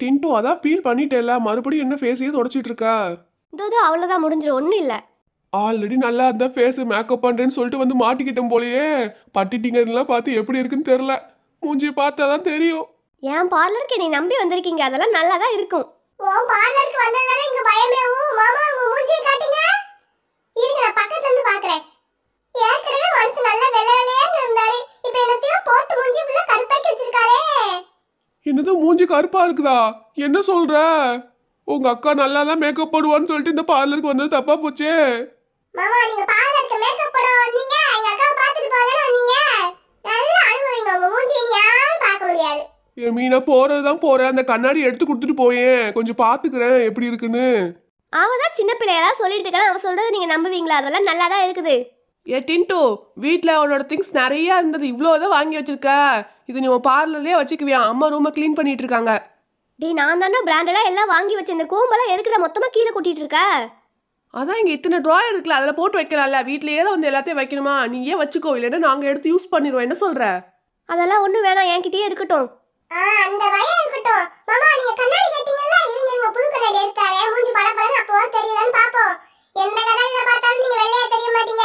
டின்ட்டு அதான் ஃபீல் பண்ணிட்டேல மறுபடியும் என்ன ஃபேஸையே தொடச்சிட்டு இருக்கா தூது அவ்வளோதான் முடிஞ்சிடும் ஒன்றும் இல்லை ஆல்ரெடி நல்லா இருந்தா ஃபேஸ் மேக்கப் பண்ணுறேன்னு சொல்லிட்டு வந்து மாட்டிக்கிட்டேன் போலயே பட்டிட்டிங்கிறதுலாம் பார்த்து எப்படி இருக்குன்னு தெரில மூஞ்சி பார்த்தா தான் தெரியும் ஏன் பார்லருக்கு நீ நம்பி வந்திருக்கீங்க அதெல்லாம் நல்லா தான் இருக்கும் ஓ பார்லருக்கு வந்ததால இங்க பயமே மாமா உங்க மூஞ்சியை காட்டுங்க நான் பக்கத்துல இருந்து பார்க்கறேன் ஏற்கனவே மனசு நல்லா வெள்ளை வெள்ளையா என்னது மூஞ்சி கருப்பாக இருக்குதா என்ன சொல்ற உங்க அக்கா நல்லா தான் மேக்கப் போடுவான்னு சொல்லிட்டு இந்த பார்லருக்கு வந்தது தப்பா போச்சு மாமா நீங்க பார்லருக்கு மேக்கப் போட வந்தீங்க எங்க அக்கா பாத்துட்டு போதே வந்தீங்க நல்லா அனுபவிங்க உங்க மூஞ்சி இனி யாரும் பார்க்க முடியாது ஏ மீனா போறதுதான் போறேன் அந்த கண்ணாடி எடுத்து கொடுத்துட்டு போயேன் கொஞ்சம் பாத்துக்கிறேன் எப்படி இருக்குன்னு அவன் தான் சின்ன பிள்ளையெல்லாம் சொல்லிட்டு இருக்கான் அவன் சொல்றது நீங்க நம்புவீங்களா அதெல்லாம் நல்லா தான் இருக்குது ஏ டின்ட்டு வீட்டில் உன்னோட திங்ஸ் நிறையா இருந்தது இவ்வளோ தான் வாங்கி வச்சிருக்க இது நீ உன் பார்லர்லேயே வச்சுக்குவியா அம்மா ரூமை க்ளீன் பண்ணிட்டு இருக்காங்க டே நான் தானே பிராண்டடாக எல்லாம் வாங்கி வச்சிருந்த கோம்பெல்லாம் எதுக்குடா மொத்தமாக கீழே கொட்டிட்டு இருக்க அதான் இங்கே இத்தனை ட்ராயர் இருக்குல்ல அதில் போட்டு வைக்கலாம்ல வீட்டிலேயே தான் வந்து எல்லாத்தையும் வைக்கணுமா நீ ஏன் வச்சுக்கோ இல்லைன்னா நாங்கள் எடுத்து யூஸ் பண்ணிடுவோம் என்ன சொல்கிற அதெல்லாம் ஒன்றும் வேணாம் என்கிட்டயே இருக்கட்டும் அந்த வயம் இருக்கட்டும் பார்த்தாலும் நீங்க தெரிய மாட்டீங்க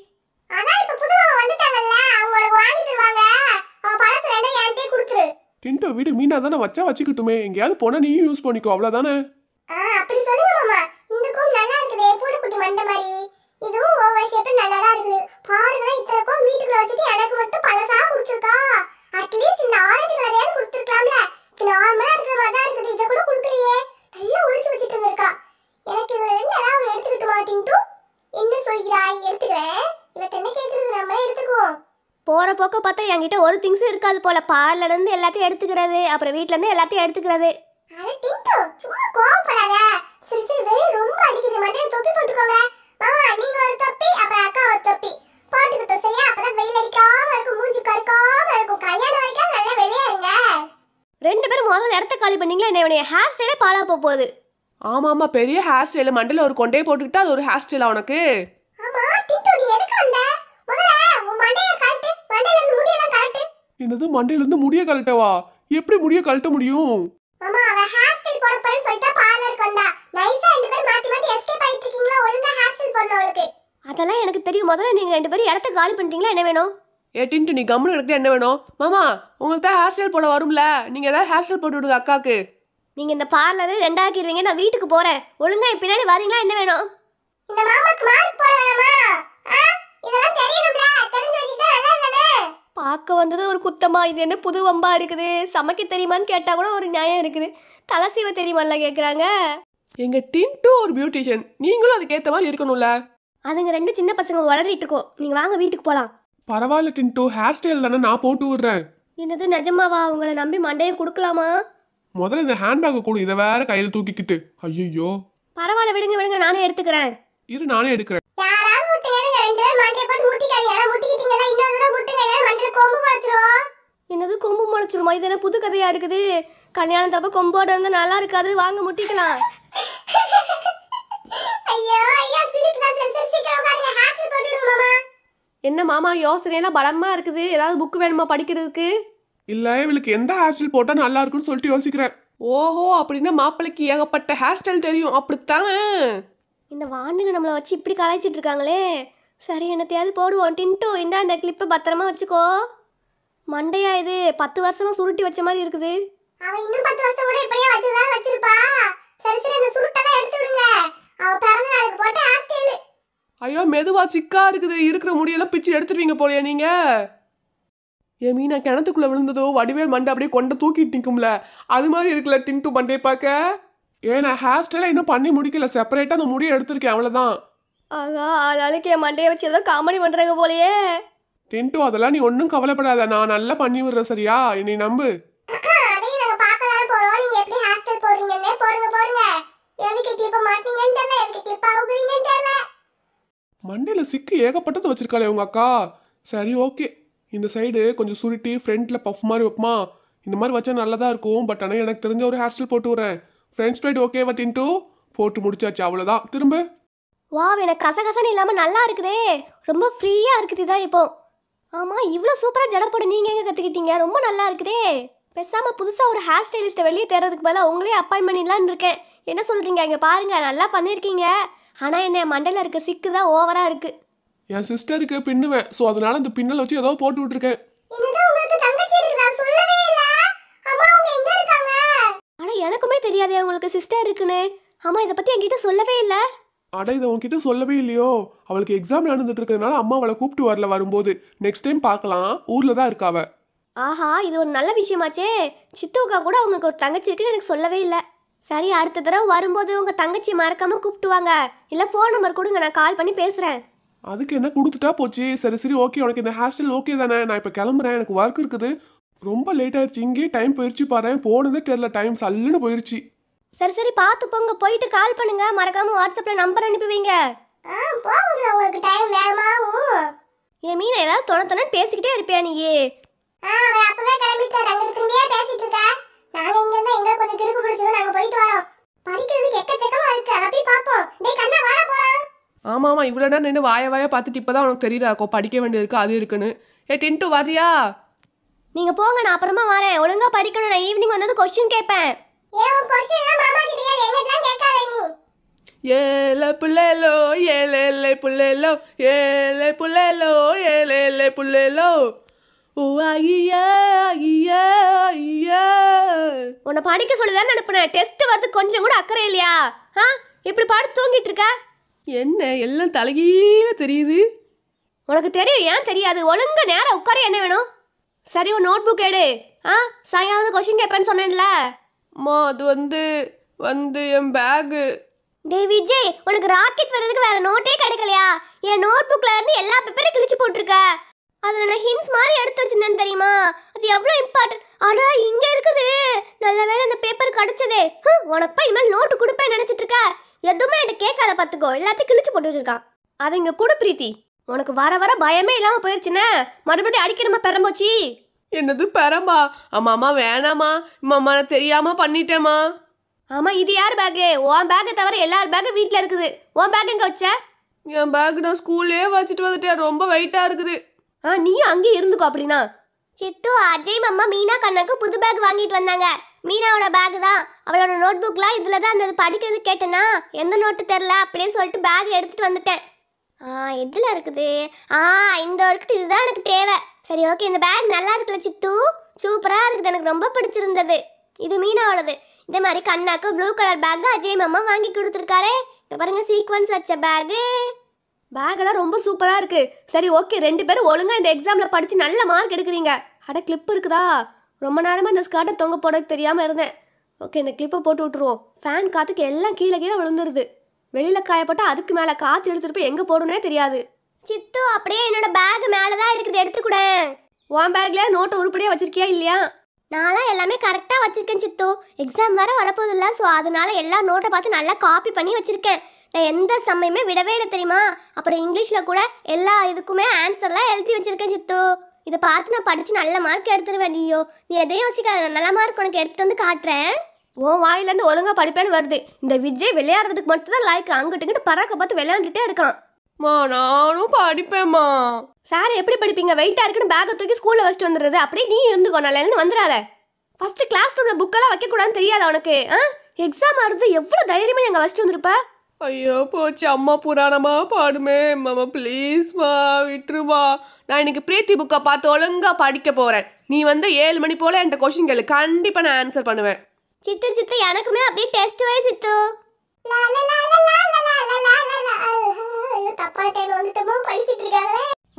வீடு மீனா தானே வச்சா வச்சுக்கிட்டுமே எங்கேயாவது போனா நீயும் யூஸ் பண்ணிக்கோ அவ்வளவுதானே அப்படி சொல்லுங்க மாமா இந்த கோம் நல்லா இருக்குது குட்டி மண்டை மாதிரி இதுவும் ஓவல் ஷேப்ல நல்லா தான் இருக்குது பாருங்க இத்தனை கோம் வீட்டுக்குள்ள வச்சுட்டு எனக்கு மட்டும் பழசா கொடுத்துருக்கா அட்லீஸ்ட் இந்த ஆரஞ்சு கலரையாவது கொடுத்துருக்கலாம்ல இது நார்மலா இருக்கிற மாதிரி தான் இருக்குது இதை கூட கொடுக்கலையே நல்லா ஒளிச்சு வச்சுட்டு இருந்திருக்கா எனக்கு இதுல இருந்து ஏதாவது எடுத்துக்கிட்டு மாட்டின்ட்டு என்ன சொல்கிறாய் எடுத்துக்கிறேன் போகிற போக்க பார்த்தா என்கிட்ட ஒரு திங்ஸும் இருக்காது போல பார்லருந்து எல்லாத்தையும் எடுத்துக்கிறது அப்புறம் வீட்டிலேருந்து எல்லாத்தையும் எடுத்துக்கிறது சும்மா ரொம்ப தொப்பி போட்டுக்கோங்க ஒரு அக்கா ஒரு வெயில் அடிக்காம மூஞ்சி கல்யாணம் நல்லா வெளியே ரெண்டு பேரும் இடத்த காலி போகுது ஆமாம் ஆமாம் பெரிய ஹேர் ஸ்டைலு ஒரு கொண்டே போட்டுக்கிட்டா அது ஒரு ஹேர் உனக்கு என்னது மண்டையிலேருந்து முடிய கழட்டவா எப்படி முடிய கழட்ட முடியும் மாமா அவ ஹேர் ஸ்டைல் போட போறேன்னு சொல்லிட்டா ரெண்டு பேரும் மாத்தி மாத்தி எஸ்கேப் ஆயிட்டு இருக்கீங்களா ஹேர் ஸ்டைல் போடணும் அதெல்லாம் எனக்கு தெரியும் முதல்ல நீங்க ரெண்டு பேரும் இடத்த காலி பண்ணிட்டீங்களா என்ன வேணும் ஏட்டின்ட்டு நீ கம்முன்னு எடுத்து என்ன வேணும் மாமா உங்களுக்கு தான் ஹேர் ஸ்டைல் போட வரும்ல நீங்க ஏதாவது ஹேர் ஸ்டைல் போட்டு விடுங்க அக்காக்கு நீங்க இந்த பார்லரு ரெண்டாக்கிடுவீங்க நான் வீட்டுக்கு போறேன் ஒழுங்கா பின்னாடி வரீங்களா என்ன வேணும் இந்த மாமாக்கு மார்க் போட வேணாமா இதெல்லாம் தெரியணும்ல பார்க்க வந்தது ஒரு குத்தமாக இது என்ன புது வம்பாக இருக்குது சமைக்க தெரியுமான்னு கேட்டால் கூட ஒரு நியாயம் இருக்குது தலை சீவ தெரியுமால கேட்குறாங்க எங்கள் டின்ட்டு ஒரு பியூட்டிஷியன் நீங்களும் அதுக்கேற்ற மாதிரி இருக்கணும்ல அதுங்க ரெண்டு சின்ன பசங்க வளரிட்டு இருக்கோம் நீங்கள் வாங்க வீட்டுக்கு போகலாம் பரவாயில்ல டின்ட்டு ஹேர் ஸ்டைல் தானே நான் போட்டு விடுறேன் என்னது நிஜமாவா உங்களை நம்பி மண்டையை கொடுக்கலாமா முதல்ல இந்த ஹேண்ட்பேக் கொடு இதை வேற கையில் தூக்கிக்கிட்டு ஐயோ பரவாயில்ல விடுங்க விடுங்க நானே எடுத்துக்கிறேன் இரு நானே எடுக்கிறேன் ரெண்டு பேர் மண்டையை போட்டு முட்டிக்காதீங்க அதான் முட்டிக்கிட்டீங்கல்ல இன்னொரு தடவை முட்டுங்க இல்லைன்னா கொம்பு முளைச்சிரும் என்னது கொம்பு முளைச்சிருமா இது என்ன புது கதையா இருக்குது கல்யாணம் தப்ப கொம்போட இருந்தா நல்லா இருக்காது வாங்க முட்டிக்கலாம் ஐயோ ஐயோ சிரிப்பு என்ன மாமா யோசனையெல்லாம் பலமா இருக்குது ஏதாவது புக் வேணுமா படிக்கிறதுக்கு இல்லை இவளுக்கு எந்த ஹேர் ஸ்டைல் போட்டால் நல்லா இருக்கும்னு சொல்லிட்டு யோசிக்கிறேன் ஓஹோ அப்படின்னா மாப்பிள்ளைக்கு ஏகப்பட்ட ஹேர் ஸ்டைல் தெரியும் அப்படித்தான் இந்த வாண்டுங்க நம்மளை வச்சு இப்படி கலாய்ச்சிட்டு இருக்காங்களே சரி என்னத்தையாவது போடுவோம் டின்ட்டு இந்தா இந்த கிளிப்பை பத்திரமா வச்சுக்கோ மண்டையா இது பத்து வருஷமா சுருட்டி வச்ச மாதிரி இருக்குது அவ இன்னும் பத்து வருஷம் கூட இப்படியே வச்சதா வச்சிருப்பா சரி சரி இந்த சுருட்டெல்லாம் எடுத்து விடுங்க அவ பிறந்த நாளுக்கு போட்ட ஹேர் ஐயோ மெதுவா சிக்கா இருக்குது இருக்கிற முடியெல்லாம் பிச்சு எடுத்துருவீங்க போலயே நீங்க ஏ மீனா கிணத்துக்குள்ள விழுந்ததோ வடிவேல் மண்டை அப்படியே கொண்டு தூக்கிட்டு நிற்கும்ல அது மாதிரி இருக்குல்ல டின்ட்டு மண்டையை பார்க்க ஏன்னா ஹேர் ஸ்டைலை இன்னும் பண்ணி முடிக்கல செப்பரேட்டாக அந்த முடியை எடுத்திருக்கேன் அவ்வளோதான் ஆகா ஆளாளுக்கு என் மண்டையை வச்சு ஏதோ காமெடி பண்ணுறாங்க போலயே டின்ட்டு அதெல்லாம் நீ ஒன்றும் கவலைப்படாத நான் நல்லா பண்ணி விடுறேன் சரியா நீ நம்பு அதையும் நாங்க பார்க்க தான் போறோம் மண்டையில் சிக்கு ஏகப்பட்டது வச்சிருக்காளே உங்க அக்கா சரி ஓகே இந்த சைடு கொஞ்சம் சுருட்டி ஃப்ரண்ட்டில் பஃப் மாதிரி வைப்போமா இந்த மாதிரி வச்சா நல்லா தான் இருக்கும் பட் ஆனால் எனக்கு தெரிஞ்ச ஒரு ஹேர் ஸ்டைல் போட்டு விட்றேன் ஃப்ரெண்ட்ஸ் ஃப்ரைட் ஓகேவா டின்ட்டு போட்டு முடிச்சாச்சு அவ்வளோதான் திரும்ப வா எனக்கு கசகசன்னு இல்லாமல் நல்லா இருக்குதே ரொம்ப ஃப்ரீயாக இருக்குது தான் இப்போ ஆமாம் இவ்வளோ சூப்பராக போட நீங்கள் எங்கே கற்றுக்கிட்டீங்க ரொம்ப நல்லா இருக்குதே பேசாமல் புதுசாக ஒரு ஹேர் ஸ்டைலிஸ்ட்டை வெளியே தேர்றதுக்கு பதிலாக உங்களே அப்பாயின் பண்ணிடலான்னு இருக்கேன் என்ன சொல்கிறீங்க இங்கே பாருங்கள் நல்லா பண்ணியிருக்கீங்க ஆனால் என்ன மண்டலில் இருக்க சிக்கு தான் ஓவராக இருக்குது என் சிஸ்டருக்கு பின்னுவேன் ஸோ அதனால் அந்த பின்னலை வச்சு ஏதோ போட்டு விட்டுருக்கேன் ஆனால் எனக்குமே தெரியாதே உங்களுக்கு சிஸ்டர் இருக்குன்னு ஆமாம் இதை பற்றி என்கிட்ட சொல்லவே இல்லை அட இதை உன்கிட்ட சொல்லவே இல்லையோ அவளுக்கு எக்ஸாம் நடந்துட்டு இருக்கிறதுனால அம்மா அவளை கூப்பிட்டு வரல வரும்போது நெக்ஸ்ட் டைம் பார்க்கலாம் ஊரில் தான் இருக்காவ ஆஹா இது ஒரு நல்ல விஷயமாச்சே சித்துக்கா கூட அவங்களுக்கு ஒரு தங்கச்சி இருக்குன்னு எனக்கு சொல்லவே இல்லை சரி அடுத்த தடவை வரும்போது உங்கள் தங்கச்சி மறக்காம கூப்பிட்டுவாங்க இல்லை ஃபோன் நம்பர் கொடுங்க நான் கால் பண்ணி பேசுகிறேன் அதுக்கு என்ன கொடுத்துட்டா போச்சு சரி சரி ஓகே உனக்கு இந்த ஹாஸ்டல் ஓகே தானே நான் இப்போ கிளம்புறேன் எனக்கு ஒர்க் இருக்குது ரொம்ப லேட் ஆயிடுச்சு இங்கே டைம் போயிடுச்சு பாருங்க போனதே தெரில டைம் சல்லுன்னு போயிடுச்சு சரி சரி பார்த்து போங்க போயிட்டு கால் பண்ணுங்க மறக்காம வாட்ஸ்அப்ல நம்பர் அனுப்புவீங்க ஆ போகுங்க உங்களுக்கு டைம் நேரமாகும் ஏ மீனா ஏதாவது தொண தொணன்னு பேசிக்கிட்டே இருப்பியா நீ அப்பவே கிளம்பிட்டார் அங்க திரும்பியே பேசிட்டு இருக்கா நாங்க இங்க இருந்தா எங்க கொஞ்சம் கிறுக்கு பிடிச்சிரும் நாங்க போயிட்டு வரோம் படிக்கிறதுக்கு எக்கச்சக்கமா இருக்கு அத போய் பாப்போம் டேய் கண்ணா வாடா போலாம் ஆமா ஆமா இவ்வளவு நேரம் நின்று வாய வாய பார்த்துட்டு இப்பதான் உனக்கு கோ படிக்க வேண்டியது இருக்கு அது இருக்குன்னு ஏ டின்ட்டு வரியா நீங்க போங்க நான் அப்புறமா வரேன் ஒழுங்கா படிக்கணும் நான் ஈவினிங் வந்தது கொஸ்டின் கேட்பேன் ஏல புள்ளலோ ஏலே புள்ளலோ ஏலே புள்ளலோ ஏலே புள்ளலோ ஓ ஐயா ஐயா ஐயா உன்னை படிக்க சொல்லி தான் அனுப்புனேன் டெஸ்ட் வந்து கொஞ்சம் கூட அக்கறை இல்லையா ஆ இப்படி பாடு தூங்கிட்டு இருக்க என்ன எல்லாம் தலைகீழ தெரியுது உனக்கு தெரியும் ஏன் தெரியாது ஒழுங்க நேரம் உட்கார என்ன வேணும் சரி உன் நோட் புக் எடு ஆ சாயங்காலம் கொஷின் கேட்பேன்னு சொன்னேன்ல அம்மா அது வந்து வந்து என் பேகு டேய் விஜய் உனக்கு ராக்கெட் வர்றதுக்கு வேற நோட்டே கிடைக்கலையா என் நோட் புக்ல இருந்து எல்லா பேப்பரையும் கிழிச்சு போட்டிருக்க அதுல நான் ஹிண்ட்ஸ் மாதிரி எடுத்து வச்சிருந்தேன் தெரியுமா அது எவ்வளோ இம்பார்ட்டன்ட் ஆனா இங்க இருக்குது நல்ல வேலை அந்த பேப்பர் கிடைச்சதே உனக்கு போய் இனிமேல் நோட்டு கொடுப்பேன் நினைச்சிட்டு இருக்க எதுவுமே என்கிட்ட கேட்காத பார்த்துக்கோ எல்லாத்தையும் கிழிச்சு போட்டு வச்சிருக்கான் அவங்க கூட பிரீத்தி உனக்கு வர வர பயமே இல்லாம போயிருச்சுன்னு மறுபடியும் அடிக்க நம்ம பெறம்போச்சு என்னது பெறம்பா அம்மா அம்மா வேணாமா அம்மா தெரியாம பண்ணிட்டேம்மா ஆமா இது யார் பேகு உன் பேக்கை தவிர எல்லார் பேக்கும் வீட்டில் இருக்குது உன் பேக் எங்க வச்ச என் பேக் நான் ஸ்கூல்லே வச்சுட்டு வந்துட்டேன் ரொம்ப வெயிட்டா இருக்குது ஆ நீயும் அங்கேயே இருந்துக்கோ அப்படின்னா சித்து அஜய் மாமா மீனா கண்ணுக்கு புது பேக் வாங்கிட்டு வந்தாங்க மீனாவோட பேக் தான் அவளோட நோட் புக்லாம் இதில் தான் அந்த படிக்கிறது கேட்டேன்னா எந்த நோட்டு தெரில அப்படியே சொல்லிட்டு பேக் எடுத்துகிட்டு வந்துட்டேன் ஆ எதில் இருக்குது ஆ இந்த ஒர்க்கு இதுதான் எனக்கு தேவை சரி ஓகே இந்த பேக் நல்லா இருக்குல்ல சித்து சூப்பராக இருக்குது எனக்கு ரொம்ப பிடிச்சிருந்தது இது மீனாவோடது இந்த மாதிரி கண்ணாக்கு ப்ளூ கலர் பேக் அஜய் மாமா வாங்கி கொடுத்துருக்காரு இப்போ பாருங்கள் சீக்வன்ஸ் வச்ச பேகு பேக்கெல்லாம் ரொம்ப சூப்பராக இருக்குது சரி ஓகே ரெண்டு பேரும் ஒழுங்காக இந்த எக்ஸாமில் படித்து நல்ல மார்க் எடுக்கிறீங்க அட கிளிப் இருக்குதா ரொம்ப நேரமாக இந்த ஸ்கர்ட்டை தொங்க போட தெரியாமல் இருந்தேன் ஓகே இந்த கிளிப்பை போட்டு விட்ருவோம் ஃபேன் காற்றுக்கு எல்லாம் கீழே கீழே விழுந்துருது வெளியில் காயப்பட்டால் அதுக்கு மேலே காற்று எடுத்துகிட்டு போய் எங்கே போடணுன்னே தெரியாது சித்து அப்படியே என்னோட பேக் மேலே தான் இருக்குது எடுத்துக்கூட உன் பேக்ல நோட்டு உருப்படியாக வச்சிருக்கியா இல்லையா நான்லாம் எல்லாமே கரெக்டாக வச்சுருக்கேன் சித்து எக்ஸாம் வேறு இல்லை ஸோ அதனால எல்லா நோட்டை பார்த்து நல்லா காப்பி பண்ணி வச்சுருக்கேன் நான் எந்த சமயமே விடவே இல்லை தெரியுமா அப்புறம் இங்கிலீஷில் கூட எல்லா இதுக்குமே ஆன்சர்லாம் எழுதி வச்சுருக்கேன் சித்து இதை பார்த்து நான் படித்து நல்ல மார்க் எடுத்துருவேன் ஐயோ நீ எதையும் யோசிக்காத நல்ல மார்க் உனக்கு எடுத்து வந்து காட்டுறேன் ஓ வாயிலேருந்து ஒழுங்காக படிப்பேன்னு வருது இந்த விஜய் விளையாடுறதுக்கு மட்டும்தான் லைக் அங்கிட்டு இங்கிட்டு பறக்க பார்த்து விளையாண்டுட்டே இருக்கான் மா நானும் படிப்பேம்மா சார் எப்படி படிப்பீங்க வெயிட்டாக இருக்குன்னு பேக்கை தூக்கி ஸ்கூலில் வச்சுட்டு வந்துடுறது அப்படியே நீ இருந்துக்கோ நாளையிலேருந்து வந்துடாத ஃபஸ்ட்டு கிளாஸ் ரூமில் புக்கெல்லாம் வைக்கக்கூடாதுன்னு தெரியாது உனக்கு ஆ எக்ஸாம் ஆறுது எவ்வளோ தைரியமாக எங்கள் வச்சுட்டு வந்திருப்ப ஐயோ போச்சு அம்மா புராணமாக பாடுமே மாமா ப்ளீஸ்மா விட்டுருமா நான் இன்னைக்கு பிரீத்தி புக்கை பார்த்து ஒழுங்காக படிக்க போகிறேன் நீ வந்து ஏழு மணி போல் என்கிட்ட கொஷின் கேளு கண்டிப்பாக நான் ஆன்சர் பண்ணுவேன் சித்து சித்து எனக்குமே அப்படியே டெஸ்ட்டு வைஸ் சித்து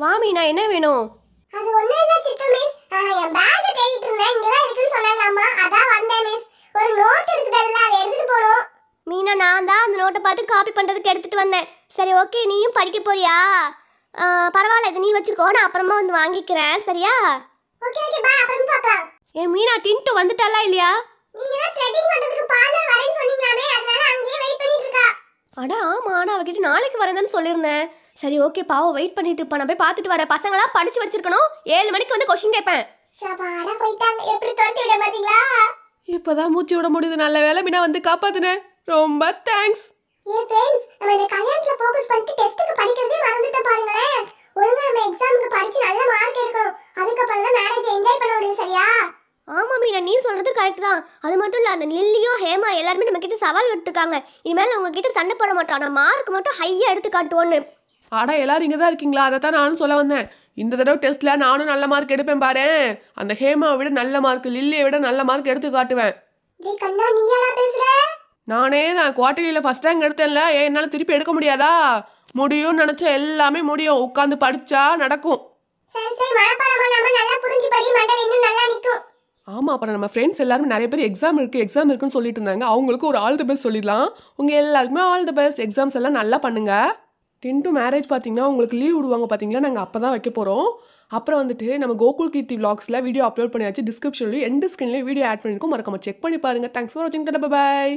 வா என்ன வேணும் அது ஒண்ணே இல்ல சித்து மிஸ் என் பேக் தேடிட்டு இருந்தேன் இங்க தான் இருக்குன்னு சொன்னாங்க அம்மா அதான் வந்தேன் மிஸ் ஒரு நோட் இருக்குதல்ல அதை எடுத்துட்டு போறோம் மீனா நான் தான் அந்த நோட்டை பார்த்து காப்பி பண்றதுக்கு எடுத்துட்டு வந்தேன் சரி ஓகே நீயும் படிக்க போறியா பரவாயில்ல இது நீ வச்சுக்கோ நான் அப்புறமா வந்து வாங்கிக்கிறேன் சரியா ஓகே ஓகே பை அப்புறம் பார்க்கலாம் ஏ மீனா டின்ட்டு வந்துட்டாளா இல்லையா நீங்க தான் த்ரெட்டிங் பண்றதுக்கு பார்லர் வரேன்னு சொன்னீங்களே அதனால அங்கேயே வெயிட் பண்ணிட்டு இருக்கா அட ஆமா நான் அவகிட்ட நாளைக்கு வரேன்னு சொல்லிருந்தேன் சரி ஓகே பாவோ வெயிட் பண்ணிட்டு இருப்பான் போய் பார்த்துட்டு வர பசங்களா படிச்சு வச்சிருக்கணும் ஏழு மணிக்கு வந்து கொஷின் கேட்பேன் சபாடா போயிட்டாங்க எப்படி துரத்தி விட மாட்டீங்களா இப்பதான் மூச்சு விட முடியுது நல்ல வேலை மீனா வந்து காப்பாத்துனேன் ரொம்ப தேங்க்ஸ் ஏ ஃப்ரெண்ட்ஸ் நம்ம இந்த கல்யாணத்துல ஃபோக்கஸ் பண்ணிட்டு டெஸ்ட்டுக்கு படிக்கிறதே மறந்துட்ட பாருங்களேன் ஒழுங்கா நம்ம எக்ஸாமுக்கு படிச்சு நல்ல மார்க் எடுக்கணும் அதுக்கப்புறம் தான் மேரேஜ் என்ஜாய் பண்ண முடியும் சரியா ஆமா மீனா நீ சொல்றது கரெக்ட் தான் அது மட்டும் இல்ல அந்த லில்லியோ ஹேமா எல்லாருமே நம்ம கிட்ட சவால் விட்டுருக்காங்க இனிமேல் உங்ககிட்ட சண்டை போட மாட்டோம் நான் மார்க் மட்டும் ஹையா எடுத்து காட்டுவோன்னு ஆடா எல்லோரும் இங்கே தான் இருக்கீங்களா அதை தான் நானும் சொல்ல வந்தேன் இந்த தடவை டெஸ்ட்டில் நானும் நல்ல மார்க் எடுப்பேன் பாரு அந்த ஹேமாவை விட நல்ல மார்க் லில்லியை விட நல்ல மார்க் எடுத்து காட்டுவேன் நானே நான் குவார்டர்லியில் ஃபஸ்ட் ரேங்க் எடுத்தேன்ல ஏன் என்னால் திருப்பி எடுக்க முடியாதா முடியும்னு நினச்சா எல்லாமே முடியும் உட்காந்து படித்தா நடக்கும் ஆமாம் அப்புறம் நம்ம ஃப்ரெண்ட்ஸ் எல்லாருமே நிறைய பேர் எக்ஸாம் இருக்குது எக்ஸாம் இருக்குன்னு சொல்லிட்டு இருந்தாங்க அவங்களுக்கும் ஒரு ஆல் தி பெஸ்ட் சொல்லிடலாம் உங்கள் எல்லாருக்குமே ஆல் தி பெஸ்ட் எக்ஸாம்ஸ் எல்லாம் நல்லா பண்ணுங்கள் டென் டு மேரேஜ் பார்த்தீங்கன்னா உங்களுக்கு லீவ் விடுவாங்க பார்த்தீங்களா நாங்கள் அப்போ தான் வைக்க போகிறோம் அப்புறம் வந்துட்டு நம்ம கோகுல் கீர்த்தி விளாக்ஸில் வீடியோ அப்லோட் பண்ணியாச்சு டிஸ்கிரிப்ஷன்லேயும் எண்டு ஸ்கிரீன்லேயும் வீடியோ ஆட் பண்ணியிருக்கோம் மறக்காம செக் பண்ணி பாருங்கள் தேங்க்ஸ் ஃபார் வாட்சிங் டடா பாய்